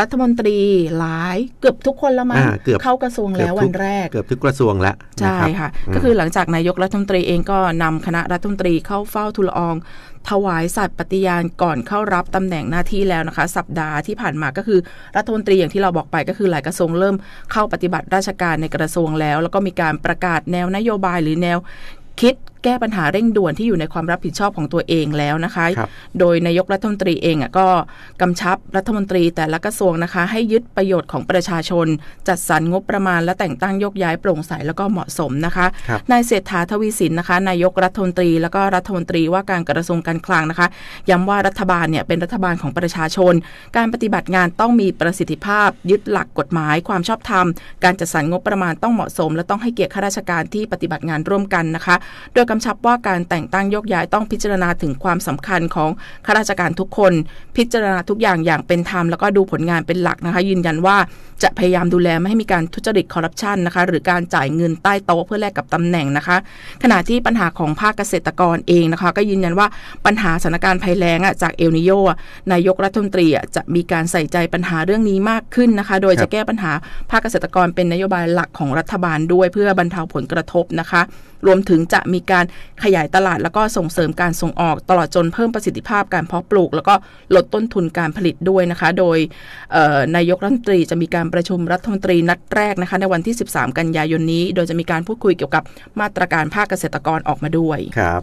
รัฐมนตรีหลายเกือบทุกคนละมั้งเข้ากระทรวงแล้ววันแรก เกือบทุกกระทรวงแล้วใช่ค่ะ ก็คือหลังจากนายกรัฐมนตรีเองก็นำคณะรัฐมนตรีเข้าเฝ้าทุลอองถวายสัตย์ปฏิญาณก่อนเข้ารับตำแหน่งหน้าที่แล้วนะคะ สัปดาห์ที่ผ่านมาก็คือรัฐมนตรีอย่างที่เราบอกไปก็คือหลายกระทรวงเริ่มเข้าปฏิบัติราชการในกระทรวงแล้ว แล้วก็มีการประกาศแนวนโยบายหรือแนวคิดแก้ปัญหาเร่งด่วนที่อยู่ในความรับผิดชอบของตัวเองแล้วนะคะ โดยนายกรัฐมนตรีเองก็กำชับรัฐมนตรีแต่ละกระทรวงนะคะให้ยึดประโยชน์ของประชาชน จัดสรรงบประมาณและแต่งตั้งยกย้ายโปร่งใสแล้วก็เหมาะสมนะคะ นายเศรษฐาทวีสินนะคะนายกรัฐมนตรี แล้วก็รัฐมนตรีว่าการกระทรวงการคลังนะคะ ย้ำว่ารัฐบาลเนี่ยเป็นรัฐบาลของประชาชน การปฏิบัติงานต้องมีประสิทธิภาพ ยึดหลักกฎหมาย ความชอบธรรมการจัดสรรงบประมาณต้องเหมาะสมและต้องให้เกียรติข้าราชการที่ปฏิบัติงานร่วมกันนะคะ โดยกำำชับว่าการแต่งตั้งยกย้ายต้องพิจารณาถึงความสำคัญของข้าราชการทุกคน พิจารณาทุกอย่างอย่างเป็นธรรมแล้วก็ดูผลงานเป็นหลักนะคะ ยืนยันว่าจะพยายามดูแลไม่ให้มีการทุจริตคอร์รัปชันนะคะหรือการจ่ายเงินใต้โต๊ะเพื่อแลกกับตำแหน่งนะคะ ขณะที่ปัญหาของภาคเกษตรกรเองนะคะ ก็ยืนยันว่าปัญหาสถานการณ์ภัยแล้งจากเอลนิโยนายกรัฐมนตรีจะมีการใส่ใจปัญหาเรื่องนี้มากขึ้นนะคะ โดยจะแก้ปัญหาภาคเกษตรกรเป็นนโยบายหลักของรัฐบาลด้วยเพื่อบรรเทาผลกระทบนะคะ รวมถึงจะมีการการขยายตลาดแล้วก็ส่งเสริมการส่งออกตลอดจนเพิ่มประสิทธิภาพการเพาะปลูกแล้วก็ลดต้นทุนการผลิตด้วยนะคะ โดยนายกรัฐมนตรีจะมีการประชุมรัฐมนตรีนัดแรกนะคะในวันที่ 13 กันยายนนี้ โดยจะมีการพูดคุยเกี่ยวกับมาตรการภาคเกษตรกรออกมาด้วยครับ